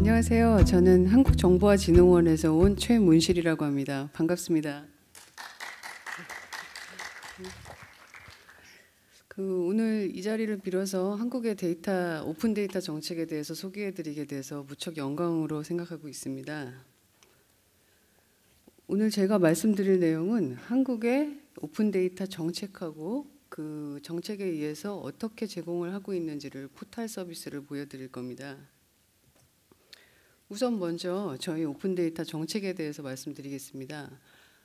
안녕하세요. 저는 한국정보화진흥원에서 온 최문실이라고 합니다. 반갑습니다. 그 오늘 이 자리를 빌어서 한국의 데이터 오픈 데이터 정책에 대해서 소개해드리게 돼서 무척 영광으로 생각하고 있습니다. 오늘 제가 말씀드릴 내용은 한국의 오픈 데이터 정책하고 그 정책에 의해서 어떻게 제공을 하고 있는지를 포털 서비스를 보여드릴 겁니다. 우선 먼저 저희 오픈 데이터 정책에 대해서 말씀드리겠습니다.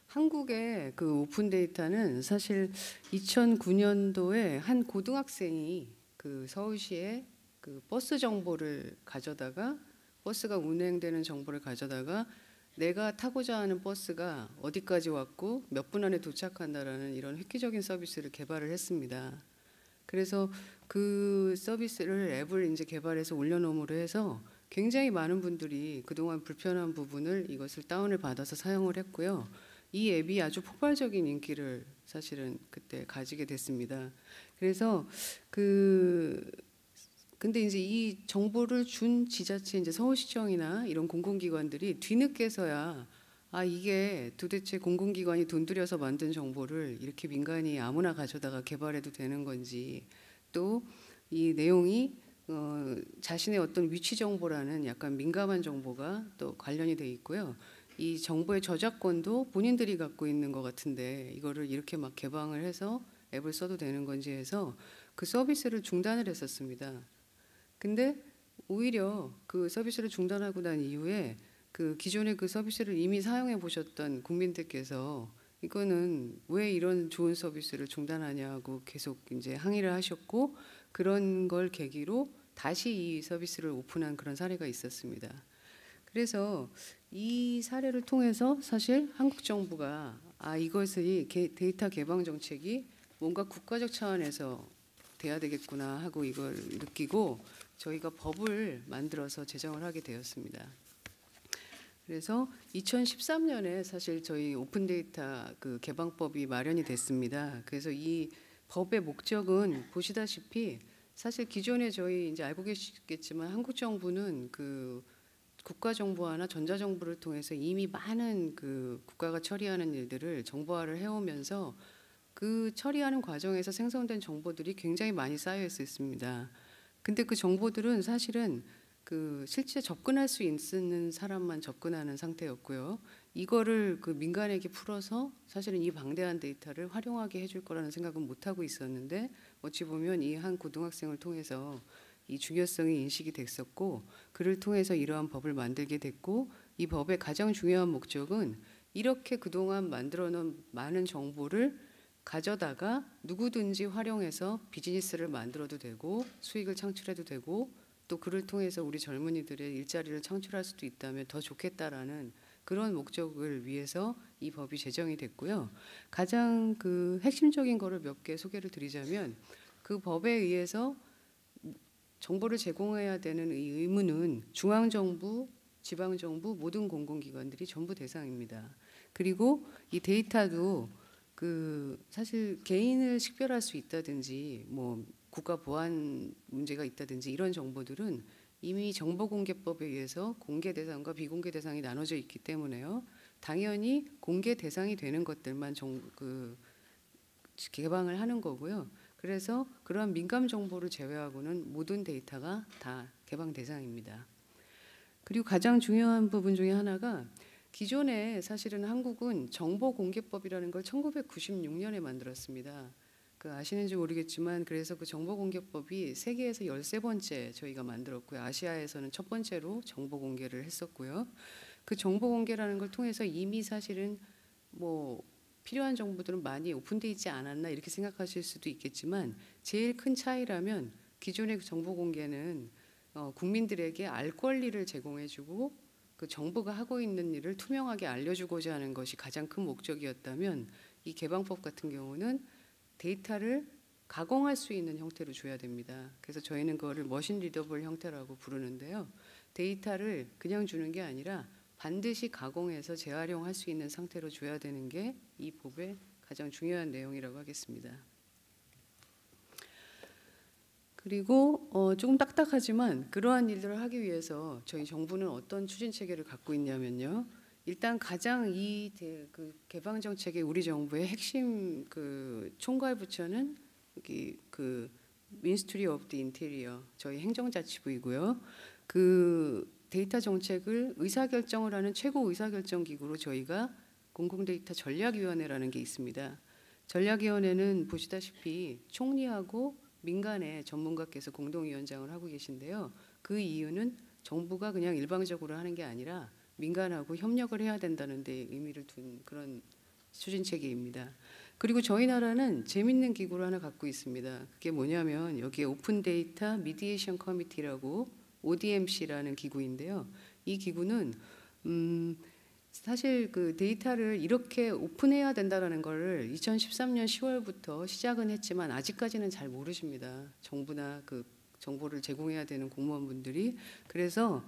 한국의 그 오픈 데이터는 사실 2009년도에 한 고등학생이 그 서울시에 그 버스 정보를 가져다가 버스가 운행되는 정보를 가져다가 내가 타고자 하는 버스가 어디까지 왔고 몇 분 안에 도착한다라는 이런 획기적인 서비스를 개발을 했습니다. 그래서 그 서비스를 앱을 이제 개발해서 올려놓음으로 해서 굉장히 많은 분들이 그동안 불편한 부분을 이것을 다운을 받아서 사용을 했고요. 이 앱이 아주 폭발적인 인기를 사실은 그때 가지게 됐습니다. 그래서 그 근데 이제 이 정보를 준 지자체 이제 서울시청이나 이런 공공기관들이 뒤늦게서야 아 이게 도대체 공공기관이 돈 들여서 만든 정보를 이렇게 민간이 아무나 가져다가 개발해도 되는 건지 또 이 내용이 어, 자신의 어떤 위치 정보라는 약간 민감한 정보가 또 관련이 돼 있고요. 이 정보의 저작권도 본인들이 갖고 있는 것 같은데 이거를 이렇게 막 개방을 해서 앱을 써도 되는 건지 해서 그 서비스를 중단을 했었습니다. 근데 오히려 그 서비스를 중단하고 난 이후에 그 기존의 그 서비스를 이미 사용해 보셨던 국민들께서 이거는 왜 이런 좋은 서비스를 중단하냐고 계속 이제 항의를 하셨고 그런 걸 계기로 다시 이 서비스를 오픈한 그런 사례가 있었습니다. 그래서 이 사례를 통해서 사실 한국 정부가 아 이것의 데이터 개방 정책이 뭔가 국가적 차원에서 돼야 되겠구나 하고 이걸 느끼고 저희가 법을 만들어서 제정을 하게 되었습니다. 그래서 2013년에 사실 저희 오픈 데이터 그 개방법이 마련이 됐습니다. 그래서 이 법의 목적은 보시다시피 사실 기존에 저희 이제 알고 계시겠지만 한국 정부는 그 국가 정보화나 전자 정보를 통해서 이미 많은 그 국가가 처리하는 일들을 정보화를 해오면서 그 처리하는 과정에서 생성된 정보들이 굉장히 많이 쌓여 있습니다. 근데 그 정보들은 사실은 그 실제 접근할 수 있는 사람만 접근하는 상태였고요. 이거를 그 민간에게 풀어서 사실은 이 방대한 데이터를 활용하게 해줄 거라는 생각은 못 하고 있었는데 어찌 보면 이 한 고등학생을 통해서 이 중요성이 인식이 됐었고 그를 통해서 이러한 법을 만들게 됐고 이 법의 가장 중요한 목적은 이렇게 그동안 만들어 놓은 많은 정보를 가져다가 누구든지 활용해서 비즈니스를 만들어도 되고 수익을 창출해도 되고 또 그를 통해서 우리 젊은이들의 일자리를 창출할 수도 있다면 더 좋겠다라는 그런 목적을 위해서 이 법이 제정이 됐고요. 가장 그 핵심적인 거를 몇 개 소개를 드리자면 그 법에 의해서 정보를 제공해야 되는 이 의무는 중앙정부, 지방정부 모든 공공기관들이 전부 대상입니다. 그리고 이 데이터도 그 사실 개인을 식별할 수 있다든지 뭐 국가 보안 문제가 있다든지 이런 정보들은 이미 정보공개법에 의해서 공개 대상과 비공개 대상이 나눠져 있기 때문에요. 당연히 공개 대상이 되는 것들만 정, 그, 개방을 하는 거고요. 그래서 그러한 민감 정보를 제외하고는 모든 데이터가 다 개방 대상입니다. 그리고 가장 중요한 부분 중에 하나가 기존에 사실은 한국은 정보공개법이라는 걸 1996년에 만들었습니다. 그 아시는지 모르겠지만 그래서 그 정보공개법이 세계에서 열세 번째 저희가 만들었고요. 아시아에서는 첫 번째로 정보공개를 했었고요. 그 정보공개라는 걸 통해서 이미 사실은 뭐 필요한 정보들은 많이 오픈돼 있지 않았나 이렇게 생각하실 수도 있겠지만 제일 큰 차이라면 기존의 그 정보공개는 어, 국민들에게 알 권리를 제공해주고 그 정부가 하고 있는 일을 투명하게 알려주고자 하는 것이 가장 큰 목적이었다면 이 개방법 같은 경우는 데이터를 가공할 수 있는 형태로 줘야 됩니다. 그래서 저희는 그거를 머신 리더블 형태라고 부르는데요. 데이터를 그냥 주는 게 아니라 반드시 가공해서 재활용할 수 있는 상태로 줘야 되는 게 이 법의 가장 중요한 내용이라고 하겠습니다. 그리고 어, 조금 딱딱하지만 그러한 일들을 하기 위해서 저희 정부는 어떤 추진 체계를 갖고 있냐면요. 일단 가장 이그 개방 정책의 우리 정부의 핵심 그 총괄 부처는 여그 민스트리 오브 디 인테리어 저희 행정자치부이고요. 그 데이터 정책을 의사결정을 하는 최고 의사결정 기구로 저희가 공공데이터 전략위원회라는 게 있습니다. 전략위원회는 보시다시피 총리하고 민간의 전문가께서 공동위원장을 하고 계신데요. 그 이유는 정부가 그냥 일방적으로 하는 게 아니라 민간하고 협력을 해야 된다는 데 의미를 둔 그런 추진체계입니다. 그리고 저희 나라는 재밌는 기구를 하나 갖고 있습니다. 그게 뭐냐면 여기에 오픈 데이터 미디에이션 커미티라고 ODMC라는 기구인데요. 이 기구는 음 사실 그 데이터를 이렇게 오픈해야 된다라는 걸 2013년 10월부터 시작은 했지만 아직까지는 잘 모르십니다. 정부나 그 정보를 제공해야 되는 공무원분들이 그래서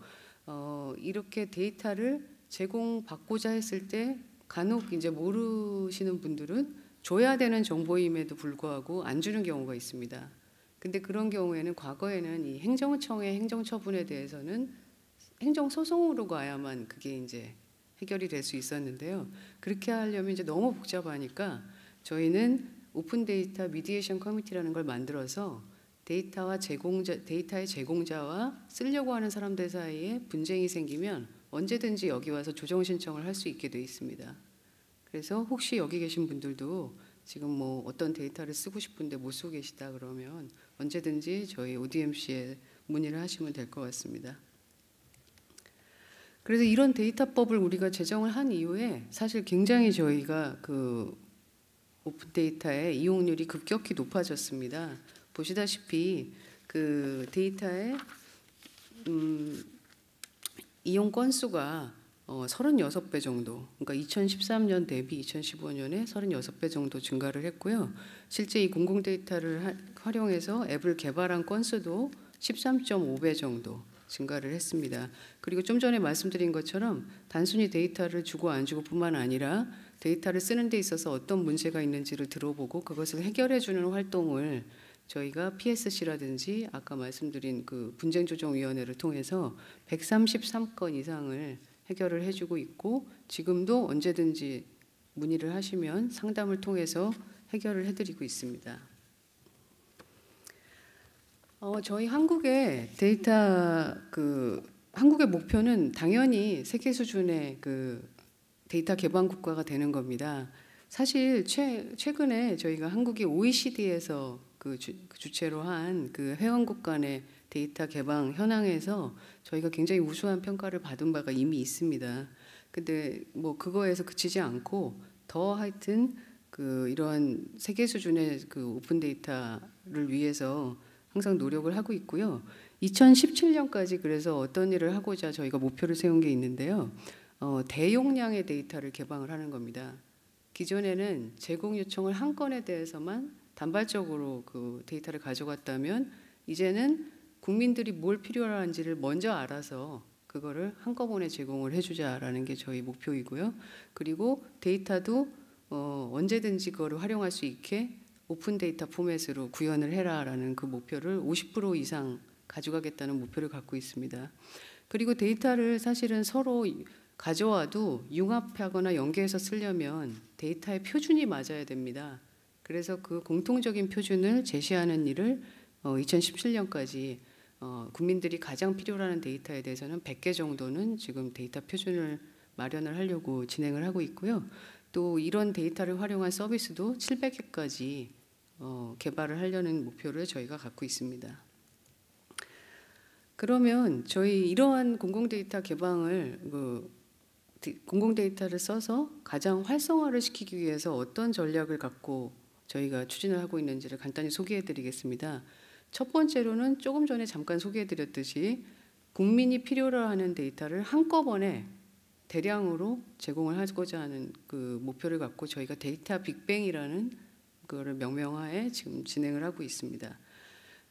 어, 이렇게 데이터를 제공받고자 했을 때 간혹 이제 모르시는 분들은 줘야 되는 정보임에도 불구하고 안 주는 경우가 있습니다. 근데 그런 경우에는 과거에는 이 행정청의 행정처분에 대해서는 행정소송으로 가야만 그게 이제 해결이 될 수 있었는데요. 그렇게 하려면 이제 너무 복잡하니까 저희는 오픈 데이터 미디에이션 커뮤니티라는 걸 만들어서 데이터와 제공자, 데이터의 제공자와 쓰려고 하는 사람들 사이에 분쟁이 생기면 언제든지 여기 와서 조정 신청을 할 수 있게 돼 있습니다. 그래서 혹시 여기 계신 분들도 지금 뭐 어떤 데이터를 쓰고 싶은데 못 쓰고 계시다 그러면 언제든지 저희 ODMC에 문의를 하시면 될 것 같습니다. 그래서 이런 데이터법을 우리가 제정을 한 이후에 사실 굉장히 저희가 그 오픈 데이터의 이용률이 급격히 높아졌습니다. 보시다시피 그 데이터의 음, 이용 건수가 어, 36배 정도, 그러니까 2013년 대비 2015년에 36배 정도 증가를 했고요. 실제 이 공공 데이터를 하, 활용해서 앱을 개발한 건수도 13.5배 정도 증가를 했습니다. 그리고 좀 전에 말씀드린 것처럼 단순히 데이터를 주고 안 주고뿐만 아니라 데이터를 쓰는 데 있어서 어떤 문제가 있는지를 들어보고 그것을 해결해 주는 활동을 저희가 PSC라든지 아까 말씀드린 그 분쟁조정위원회를 통해서 133건 이상을 해결을 해주고 있고 지금도 언제든지 문의를 하시면 상담을 통해서 해결을 해드리고 있습니다. 어, 저희 한국의 데이터 그 한국의 목표는 당연히 세계 수준의 그 데이터 개방 국가가 되는 겁니다. 사실 최, 최근에 저희가 한국이 OECD에서 그 주, 그 체로 한 그 회원국 간의 데이터 개방 현황에서 저희가 굉장히 우수한 평가를 받은 바가 이미 있습니다. 근데 뭐 그거에서 그치지 않고 더 하여튼 그 이러한 세계 수준의 그 오픈 데이터를 위해서 항상 노력을 하고 있고요. 2017년까지 그래서 어떤 일을 하고자 저희가 목표를 세운 게 있는데요. 어, 대용량의 데이터를 개방을 하는 겁니다. 기존에는 제공 요청을 한 건에 대해서만 단발적으로 그 데이터를 가져갔다면 이제는 국민들이 뭘 필요로 하는지를 먼저 알아서 그거를 한꺼번에 제공을 해주자라는 게 저희 목표이고요. 그리고 데이터도 어, 언제든지 그거를 활용할 수 있게 오픈 데이터 포맷으로 구현을 해라라는 그 목표를 50% 이상 가져가겠다는 목표를 갖고 있습니다. 그리고 데이터를 사실은 서로 가져와도 융합하거나 연계해서 쓰려면 데이터의 표준이 맞아야 됩니다. 그래서 그 공통적인 표준을 제시하는 일을 2017년까지 어, 어, 국민들이 가장 필요로 하는 데이터에 대해서는 100개 정도는 지금 데이터 표준을 마련을 하려고 진행을 하고 있고요. 또 이런 데이터를 활용한 서비스도 700개까지 어, 개발을 하려는 목표를 저희가 갖고 있습니다. 그러면 저희 이러한 공공 데이터 개방을 그 공공 데이터를 써서 가장 활성화를 시키기 위해서 어떤 전략을 갖고 저희가 추진을 하고 있는지를 간단히 소개해 드리겠습니다. 첫 번째로는 조금 전에 잠깐 소개해 드렸듯이 국민이 필요로 하는 데이터를 한꺼번에 대량으로 제공을 하고자 하는 그 목표를 갖고 저희가 데이터 빅뱅이라는 그거를 명명하에 지금 진행을 하고 있습니다.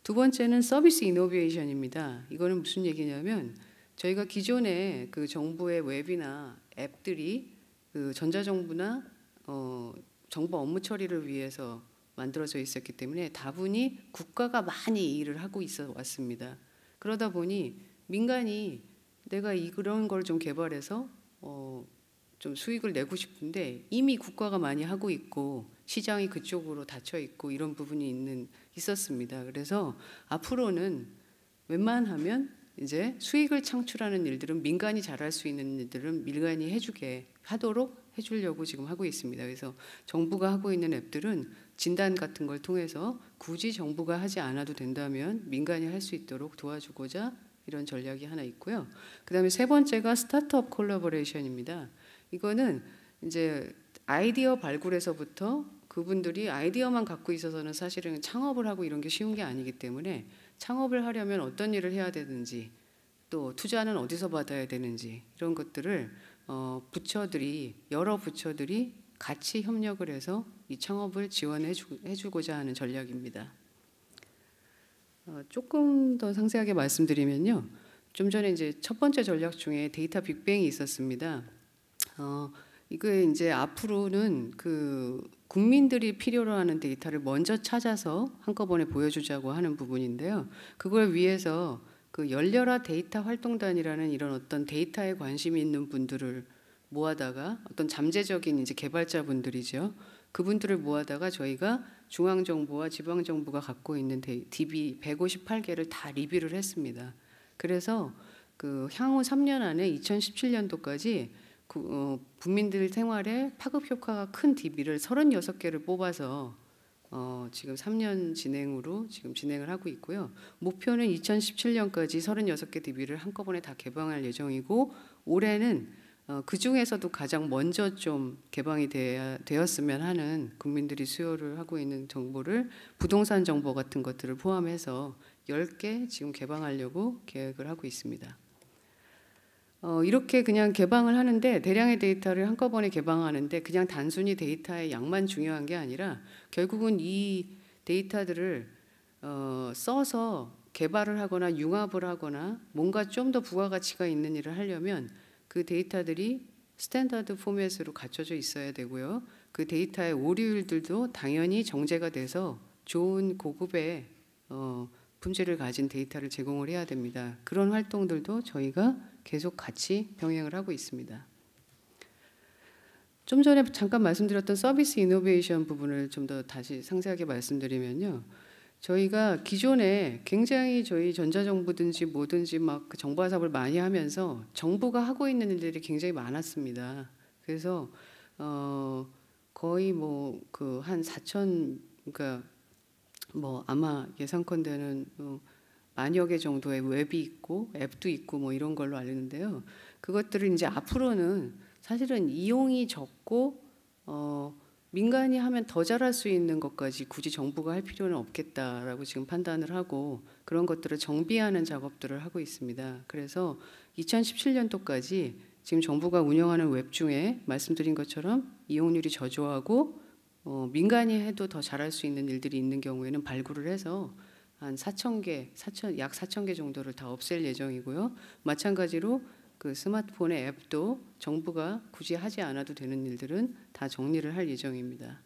두 번째는 서비스 이노베이션입니다. 이거는 무슨 얘기냐면 저희가 기존에 그 정부의 웹이나 앱들이 그 전자정부나 어 정부 업무 처리를 위해서 만들어져 있었기 때문에 다분히 국가가 많이 일을 하고 있어 왔습니다. 그러다 보니 민간이 내가 이런 걸 좀 개발해서 어, 좀 수익을 내고 싶은데 이미 국가가 많이 하고 있고 시장이 그쪽으로 닫혀 있고 이런 부분이 있는 있었습니다. 그래서 앞으로는 웬만하면 이제 수익을 창출하는 일들은 민간이 잘할 수 있는 일들은 민간이 해주게 하도록 해주려고 지금 하고 있습니다. 그래서 정부가 하고 있는 앱들은 진단 같은 걸 통해서 굳이 정부가 하지 않아도 된다면 민간이 할 수 있도록 도와주고자 이런 전략이 하나 있고요. 그다음에 세 번째가 스타트업 콜라보레이션입니다. 이거는 이제 아이디어 발굴에서부터 그분들이 아이디어만 갖고 있어서는 사실은 창업을 하고 이런 게 쉬운 게 아니기 때문에 창업을 하려면 어떤 일을 해야 되는지 또 투자는 어디서 받아야 되는지 이런 것들을 어, 부처들이 여러 부처들이 같이 협력을 해서 이 창업을 지원해 주, 고자 하는 전략입니다. 어, 조금 더 상세하게 말씀드리면요. 좀 전에 이제 첫 번째 전략 중에 데이터 빅뱅이 있었습니다. 어, 이게 이제 앞으로는 그 국민들이 필요로 하는 데이터를 먼저 찾아서 한꺼번에 보여주자고 하는 부분인데요. 그걸 위해서 그 열려라 데이터 활동단이라는 이런 어떤 데이터에 관심이 있는 분들을 모아다가 어떤 잠재적인 이제 개발자분들이죠. 그분들을 모아다가 저희가 중앙 정부와 지방 정부가 갖고 있는 DB 158개를 다 리뷰를 했습니다. 그래서 그 향후 3년 안에 2017년도까지 그 어, 국민들 생활에 파급 효과가 큰 DB를 36개를 뽑아서 어, 지금 3년 진행으로 지금 진행을 하고 있고요. 목표는 2017년까지 36개 DB를 한꺼번에 다 개방할 예정이고 올해는 어, 그 중에서도 가장 먼저 좀 개방이 되, 되었으면 하는 국민들이 수요를 하고 있는 정보를 부동산 정보 같은 것들을 포함해서 10개 지금 개방하려고 계획을 하고 있습니다. 어, 이렇게 그냥 개방을 하는데 대량의 데이터를 한꺼번에 개방하는데 그냥 단순히 데이터의 양만 중요한 게 아니라 결국은 이 데이터들을 어, 써서 개발을 하거나 융합을 하거나 뭔가 좀 더 부가가치가 있는 일을 하려면 그 데이터들이 스탠다드 포맷으로 갖춰져 있어야 되고요. 그 데이터의 오류들도 당연히 정제가 돼서 좋은 고급의 어, 품질을 가진 데이터를 제공을 해야 됩니다. 그런 활동들도 저희가 계속 같이 병행을 하고 있습니다. 좀 전에 잠깐 말씀드렸던 서비스 이노베이션 부분을 좀 더 다시 상세하게 말씀드리면요. 저희가 기존에 굉장히 저희 전자정부든지 뭐든지 막 그 정부 화합을 많이 하면서 정부가 하고 있는 일들이 굉장히 많았습니다. 그래서 어 거의 뭐 그한 4천 그러니까 뭐 아마 예상컨대는 어 만여 개 정도의 웹이 있고 앱도 있고 뭐 이런 걸로 알려는데요. 그것들을 이제 앞으로는 사실은 이용이 적고 어, 민간이 하면 더 잘할 수 있는 것까지 굳이 정부가 할 필요는 없겠다라고 지금 판단을 하고 그런 것들을 정비하는 작업들을 하고 있습니다. 그래서 2017년도까지 지금 정부가 운영하는 웹 중에 말씀드린 것처럼 이용률이 저조하고 어, 민간이 해도 더 잘할 수 있는 일들이 있는 경우에는 발굴을 해서 한 4천 개, 4천 약 4천 개 정도를 다 없앨 예정이고요. 마찬가지로 그 스마트폰의 앱도 정부가 굳이 하지 않아도 되는 일들은 다 정리를 할 예정입니다.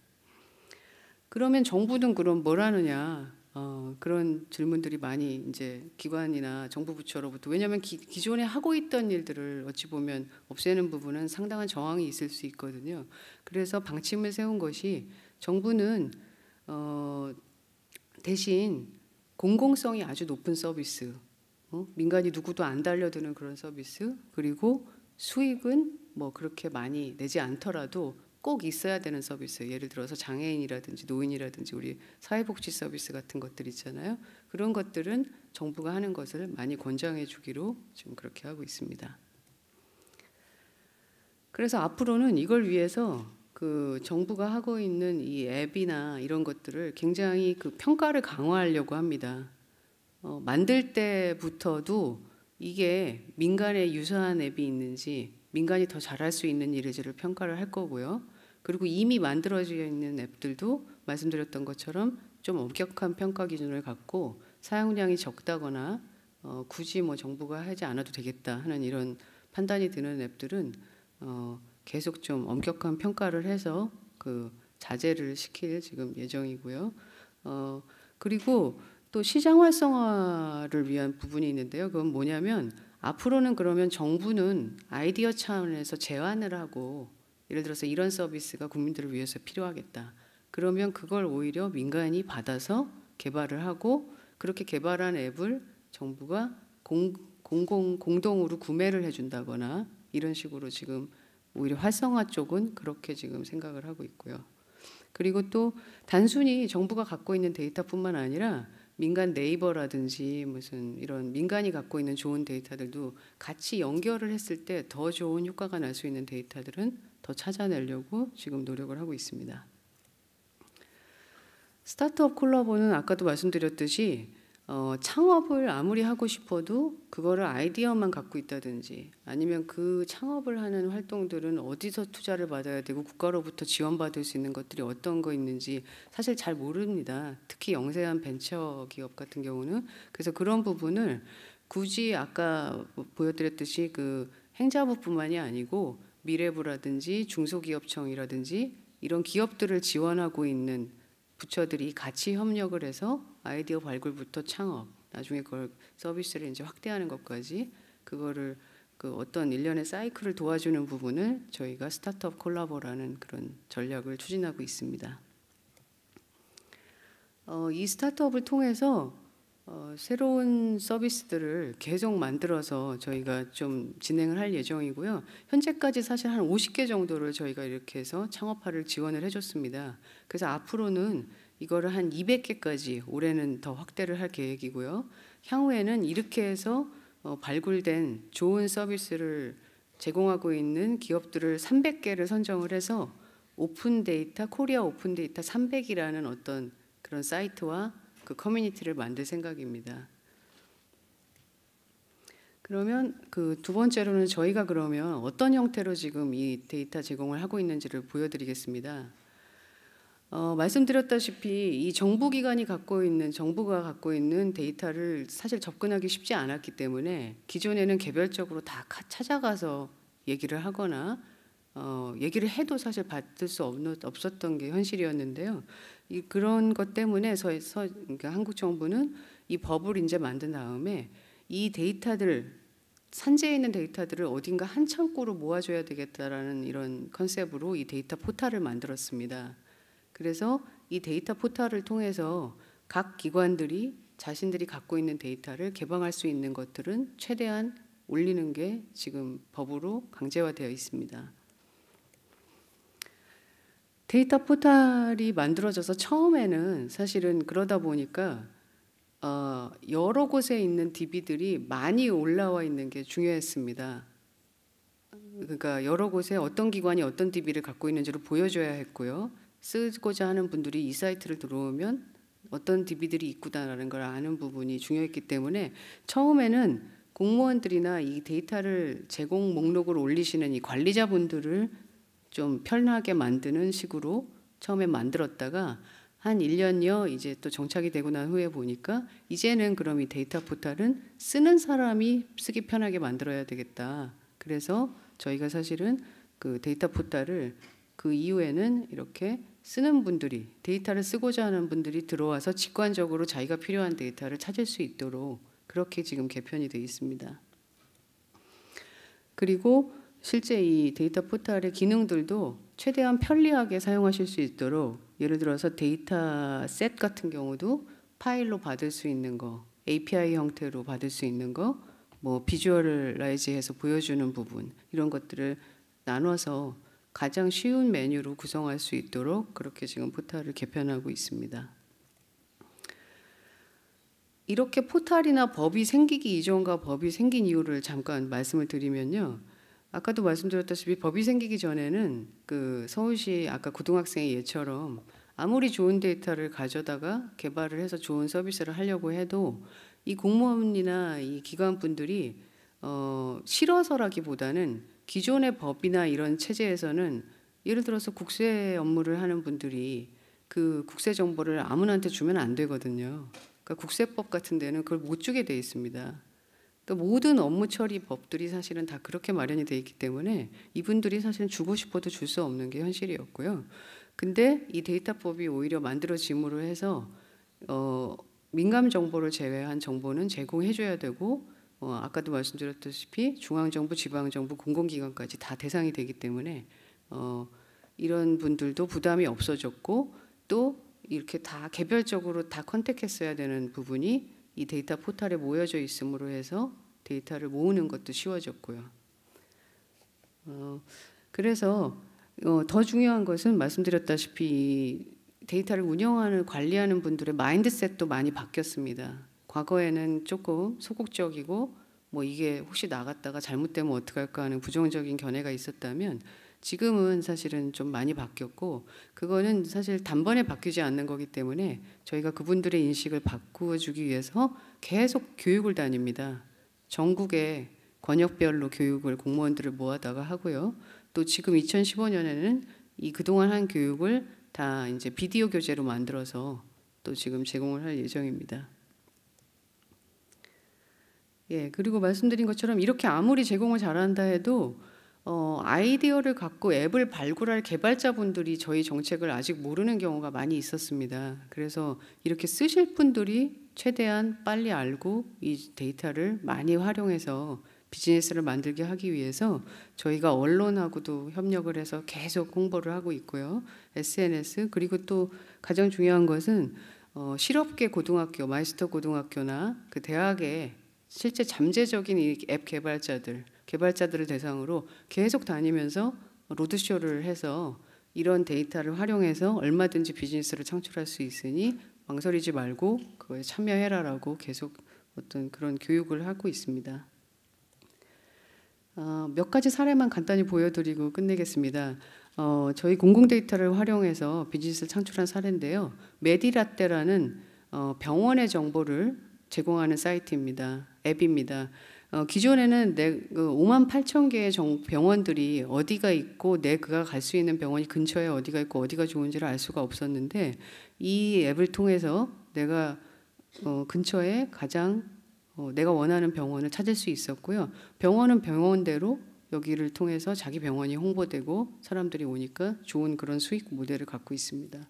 그러면 정부는 그럼 뭘 하느냐? 어, 그런 질문들이 많이 이제 기관이나 정부 부처로부터 왜냐하면 기, 기존에 하고 있던 일들을 어찌 보면 없애는 부분은 상당한 저항이 있을 수 있거든요. 그래서 방침을 세운 것이 정부는 어, 대신 공공성이 아주 높은 서비스, 어? 민간이 누구도 안 달려드는 그런 서비스, 그리고 수익은 뭐 그렇게 많이 내지 않더라도 꼭 있어야 되는 서비스. 예를 들어서 장애인이라든지 노인이라든지 우리 사회복지 서비스 같은 것들 있잖아요. 그런 것들은 정부가 하는 것을 많이 권장해 주기로 지금 그렇게 하고 있습니다. 그래서 앞으로는 이걸 위해서 그 정부가 하고 있는 이 앱이나 이런 것들을 굉장히 그 평가를 강화하려고 합니다. 어, 만들 때부터도 이게 민간에 유사한 앱이 있는지 민간이 더 잘할 수 있는 일인지를 평가를 할 거고요. 그리고 이미 만들어져 있는 앱들도 말씀드렸던 것처럼 좀 엄격한 평가 기준을 갖고 사용량이 적다거나 어, 굳이 뭐 정부가 하지 않아도 되겠다 하는 이런 판단이 드는 앱들은 어, 계속 좀 엄격한 평가를 해서 그 자제를 시킬 지금 예정이고요. 어, 그리고 또 시장 활성화를 위한 부분이 있는데요. 그건 뭐냐면 앞으로는 그러면 정부는 아이디어 차원에서 제안을 하고 예를 들어서 이런 서비스가 국민들을 위해서 필요하겠다. 그러면 그걸 오히려 민간이 받아서 개발을 하고 그렇게 개발한 앱을 정부가 공, 공공 공동으로 구매를 해준다거나 이런 식으로 지금 오히려 활성화 쪽은 그렇게 지금 생각을 하고 있고요. 그리고 또 단순히 정부가 갖고 있는 데이터뿐만 아니라 민간 네이버라든지 무슨 이런 민간이 갖고 있는 좋은 데이터들도 같이 연결을 했을 때 더 좋은 효과가 날 수 있는 데이터들은 더 찾아내려고 지금 노력을 하고 있습니다. 스타트업 콜라보는 아까도 말씀드렸듯이 어, 창업을 아무리 하고 싶어도 그거를 아이디어만 갖고 있다든지 아니면 그 창업을 하는 활동들은 어디서 투자를 받아야 되고 국가로부터 지원받을 수 있는 것들이 어떤 거 있는지 사실 잘 모릅니다. 특히 영세한 벤처 기업 같은 경우는 그래서 그런 부분을 굳이 아까 뭐 보여드렸듯이 그 행자부뿐만이 아니고 미래부라든지 중소기업청이라든지 이런 기업들을 지원하고 있는 부처들이 같이 협력을 해서 아이디어 발굴부터 창업, 나중에 그걸 서비스를 이제 확대하는 것까지 그거를 그 어떤 일련의 사이클을 도와주는 부분을 저희가 스타트업 콜라보라는 그런 전략을 추진하고 있습니다. 어, 이 스타트업을 통해서 어, 새로운 서비스들을 계속 만들어서 저희가 좀 진행을 할 예정이고요. 현재까지 사실 한 50개 정도를 저희가 이렇게 해서 창업화를 지원을 해줬습니다. 그래서 앞으로는 이거를 한 200개까지 올해는 더 확대를 할 계획이고요. 향후에는 이렇게 해서 어, 발굴된 좋은 서비스를 제공하고 있는 기업들을 300개를 선정을 해서 오픈 데이터 코리아 오픈 데이터 300이라는 어떤 그런 사이트와 그 커뮤니티를 만들 생각입니다. 그러면 그 두 번째로는 저희가 그러면 어떤 형태로 지금 이 데이터 제공을 하고 있는지를 보여드리겠습니다. 어, 말씀드렸다시피 이 정부기관이 갖고 있는 정부가 갖고 있는 데이터를 사실 접근하기 쉽지 않았기 때문에 기존에는 개별적으로 다 찾아가서 얘기를 하거나 어, 얘기를 해도 사실 받을 수 없었던 게 현실이었는데요. 이, 그런 것 때문에 서, 서, 그러니까 한국 정부는 이 법을 이제 만든 다음에 이 데이터들 산재에 있는 데이터들을 어딘가 한 창고로 모아줘야 되겠다라는 이런 컨셉으로 이 데이터 포탈을 만들었습니다. 그래서 이 데이터 포탈을 통해서 각 기관들이 자신들이 갖고 있는 데이터를 개방할 수 있는 것들은 최대한 올리는 게 지금 법으로 강제화되어 있습니다. 데이터 포탈이 만들어져서 처음에는 사실은 그러다 보니까 어, 여러 곳에 있는 DB들이 많이 올라와 있는 게 중요했습니다. 그러니까 여러 곳에 어떤 기관이 어떤 DB를 갖고 있는지를 보여줘야 했고요. 쓰고자 하는 분들이 이 사이트를 들어오면 어떤 DB들이 있구나라는 걸 아는 부분이 중요했기 때문에 처음에는 공무원들이나 이 데이터를 제공 목록을 올리시는 이 관리자분들을 좀 편하게 만드는 식으로 처음에 만들었다가 한 1년여 이제 또 정착이 되고 난 후에 보니까 이제는 그럼 이 데이터 포탈은 쓰는 사람이 쓰기 편하게 만들어야 되겠다. 그래서 저희가 사실은 그 데이터 포탈을 그 이후에는 이렇게 쓰는 분들이 데이터를 쓰고자 하는 분들이 들어와서 직관적으로 자기가 필요한 데이터를 찾을 수 있도록 그렇게 지금 개편이 되어 있습니다. 그리고 실제 이 데이터 포탈의 기능들도 최대한 편리하게 사용하실 수 있도록 예를 들어서 데이터 셋 같은 경우도 파일로 받을 수 있는 거, API 형태로 받을 수 있는 거, 뭐 비주얼라이즈해서 보여주는 부분 이런 것들을 나눠서 가장 쉬운 메뉴로 구성할 수 있도록 그렇게 지금 포탈을 개편하고 있습니다. 이렇게 포탈이나 법이 생기기 이전과 법이 생긴 이유를 잠깐 말씀을 드리면요. 아까도 말씀드렸다시피 법이 생기기 전에는 그 서울시 아까 고등학생의 예처럼 아무리 좋은 데이터를 가져다가 개발을 해서 좋은 서비스를 하려고 해도 이 공무원이나 이 기관 분들이 어, 싫어서라기보다는 기존의 법이나 이런 체제에서는 예를 들어서 국세 업무를 하는 분들이 그 국세 정보를 아무나한테 주면 안 되거든요. 그러니까 국세법 같은 데는 그걸 못 주게 돼 있습니다. 또 모든 업무 처리 법들이 사실은 다 그렇게 마련이 돼 있기 때문에 이분들이 사실은 주고 싶어도 줄 수 없는 게 현실이었고요. 근데 이 데이터법이 오히려 만들어짐으로 해서 어, 민감 정보를 제외한 정보는 제공해줘야 되고 어, 아까도 말씀드렸다시피 중앙정부, 지방정부, 공공기관까지 다 대상이 되기 때문에 어, 이런 분들도 부담이 없어졌고 또 이렇게 다 개별적으로 다 컨택했어야 되는 부분이 이 데이터 포탈에 모여져 있음으로 해서 데이터를 모으는 것도 쉬워졌고요. 어, 그래서 어, 더 중요한 것은 말씀드렸다시피 데이터를 운영하는 관리하는 분들의 마인드셋도 많이 바뀌었습니다. 과거에는 조금 소극적이고 뭐 이게 혹시 나갔다가 잘못되면 어떡할까 하는 부정적인 견해가 있었다면 지금은 사실은 좀 많이 바뀌었고 그거는 사실 단번에 바뀌지 않는 거기 때문에 저희가 그분들의 인식을 바꾸어 주기 위해서 계속 교육을 다닙니다. 전국에 권역별로 교육을 공무원들을 모아다가 하고요. 또 지금 2015년에는 이 그동안 한 교육을 다 이제 비디오 교재로 만들어서 또 지금 제공을 할 예정입니다. 예, 그리고 말씀드린 것처럼 이렇게 아무리 제공을 잘한다 해도 어, 아이디어를 갖고 앱을 발굴할 개발자분들이 저희 정책을 아직 모르는 경우가 많이 있었습니다. 그래서 이렇게 쓰실 분들이 최대한 빨리 알고 이 데이터를 많이 활용해서 비즈니스를 만들게 하기 위해서 저희가 언론하고도 협력을 해서 계속 홍보를 하고 있고요. SNS 그리고 또 가장 중요한 것은 어, 실업계 고등학교, 마이스터 고등학교나 그 대학에 실제 잠재적인 이앱 개발자들 개발자들을 대상으로 계속 다니면서 로드쇼를 해서 이런 데이터를 활용해서 얼마든지 비즈니스를 창출할 수 있으니 망설이지 말고 그거에 참여해라라고 계속 어떤 그런 교육을 하고 있습니다. 어, 몇 가지 사례만 간단히 보여드리고 끝내겠습니다. 어, 저희 공공 데이터를 활용해서 비즈니스를 창출한 사례인데요. 메디라떼라는 어, 병원의 정보를 제공하는 사이트입니다. 앱입니다. 어, 기존에는 내 5만 그 8천 개의 정, 병원들이 어디가 있고 내 그가 갈 수 있는 병원이 근처에 어디가 있고 어디가 좋은지를 알 수가 없었는데 이 앱을 통해서 내가 어, 근처에 가장 어, 내가 원하는 병원을 찾을 수 있었고요. 병원은 병원대로 여기를 통해서 자기 병원이 홍보되고 사람들이 오니까 좋은 그런 수익 모델을 갖고 있습니다.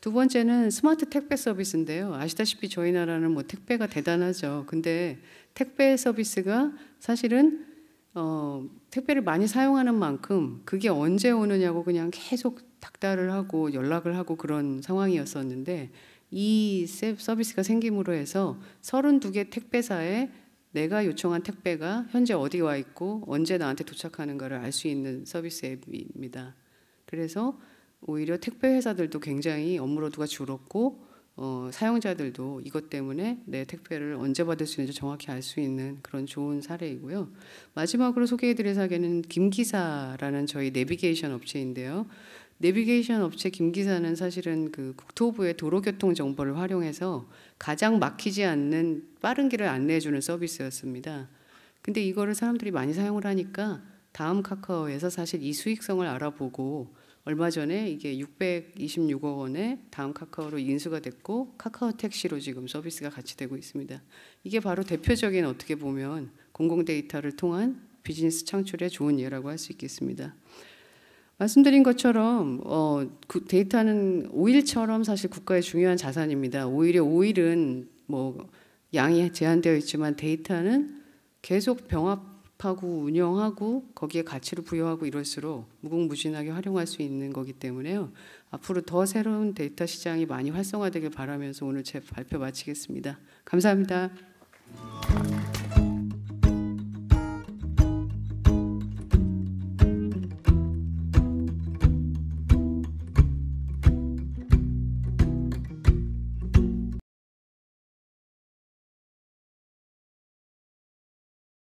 두 번째는 스마트 택배 서비스인데요. 아시다시피 저희 나라는 뭐 택배가 대단하죠. 근데 택배 서비스가 사실은 어, 택배를 많이 사용하는 만큼 그게 언제 오느냐고 그냥 계속 닥달을 하고 연락을 하고 그런 상황이었었는데 이 서비스가 생김으로 해서 32개 택배사에 내가 요청한 택배가 현재 어디 와 있고 언제 나한테 도착하는가를 알 수 있는 서비스 앱입니다. 그래서 오히려 택배 회사들도 굉장히 업무로드가 줄었고 어, 사용자들도 이것 때문에 내 택배를 언제 받을 수 있는지 정확히 알 수 있는 그런 좋은 사례이고요. 마지막으로 소개해드릴 사례는 김기사라는 저희 내비게이션 업체인데요. 내비게이션 업체 김기사는 사실은 그 국토부의 도로교통 정보를 활용해서 가장 막히지 않는 빠른 길을 안내해주는 서비스였습니다. 근데 이거를 사람들이 많이 사용을 하니까 다음 카카오에서 사실 이 수익성을 알아보고 얼마 전에 이게 626억 원에 다음 카카오로 인수가 됐고 카카오 택시로 지금 서비스가 같이 되고 있습니다. 이게 바로 대표적인 어떻게 보면 공공 데이터를 통한 비즈니스 창출의 좋은 예라고 할 수 있겠습니다. 말씀드린 것처럼 어, 데이터는 오일처럼 사실 국가의 중요한 자산입니다. 오히려 오일은 뭐 양이 제한되어 있지만 데이터는 계속 병합 접하고 운영하고 거기에 가치를 부여하고 이럴수록 무궁무진하게 활용할 수 있는 거기 때문에요. 앞으로 더 새로운 데이터 시장이 많이 활성화되길 바라면서 오늘 제 발표 마치겠습니다. 감사합니다.